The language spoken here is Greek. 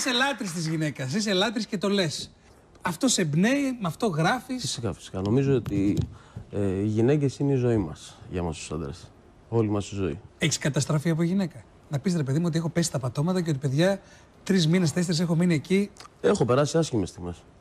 είσαι λάτρης της γυναίκας. Είσαι λάτρης και το λες. Αυτό σε εμπνέει, με αυτό γράφεις. Φυσικά, φυσικά. Νομίζω ότι ε, οι γυναίκες είναι η ζωή μας για μας τους άντρες. Όλη μας η ζωή. Έχεις καταστραφεί από γυναίκα. Να πεις ρε παιδί μου ότι έχω πέσει τα πατώματα και ότι παιδιά τρεις μήνες, τέσσερις έχω μείνει εκεί. Έχω περάσει άσχημες στιγμές.